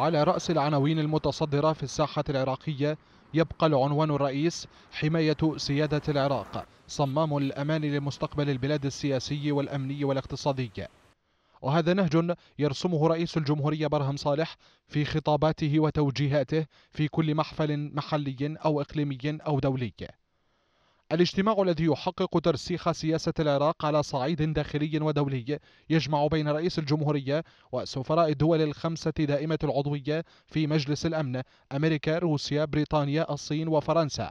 على رأس العناوين المتصدرة في الساحة العراقية يبقى العنوان الرئيس حماية سيادة العراق صمام الأمان لمستقبل البلاد السياسي والأمني والاقتصادي وهذا نهج يرسمه رئيس الجمهورية برهم صالح في خطاباته وتوجيهاته في كل محفل محلي أو إقليمي أو دولي الاجتماع الذي يحقق ترسيخ سياسة العراق على صعيد داخلي ودولي يجمع بين رئيس الجمهورية وسفراء الدول الخمسة دائمة العضوية في مجلس الأمن أمريكا، روسيا، بريطانيا، الصين وفرنسا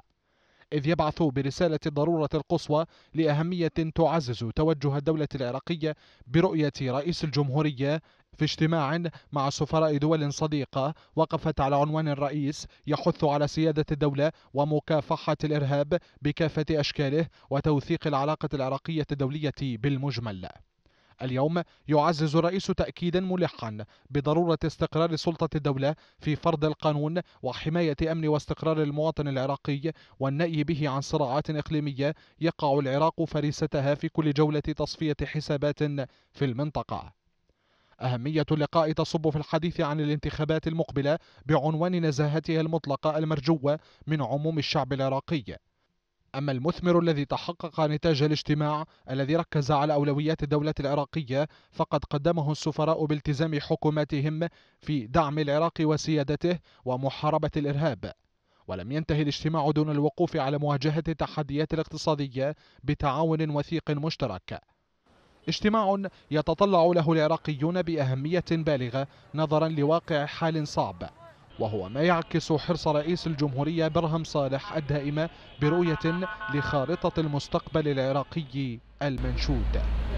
إذ يبعث برسالة الضرورة القصوى لأهمية تعزز توجه الدولة العراقية برؤية رئيس الجمهورية في اجتماع مع سفراء دول صديقة وقفت على عنوان الرئيس يحث على سيادة الدولة ومكافحة الإرهاب بكافة أشكاله وتوثيق العلاقة العراقية الدولية بالمجمل اليوم يعزز الرئيس تأكيدا ملحا بضرورة استقرار سلطة الدولة في فرض القانون وحماية أمن واستقرار المواطن العراقي والنأي به عن صراعات إقليمية يقع العراق فريستها في كل جولة تصفية حسابات في المنطقة أهمية اللقاء تصب في الحديث عن الانتخابات المقبلة بعنوان نزاهتها المطلقة المرجوة من عموم الشعب العراقي أما المثمر الذي تحقق نتاج الاجتماع الذي ركز على أولويات الدولة العراقية فقد قدمه السفراء بالتزام حكوماتهم في دعم العراق وسيادته ومحاربة الإرهاب ولم ينتهي الاجتماع دون الوقوف على مواجهة التحديات الاقتصادية بتعاون وثيق مشترك اجتماع يتطلع له العراقيون بأهمية بالغة نظرا لواقع حال صعب وهو ما يعكس حرص رئيس الجمهورية برهم صالح الدائمة برؤية لخارطة المستقبل العراقي المنشود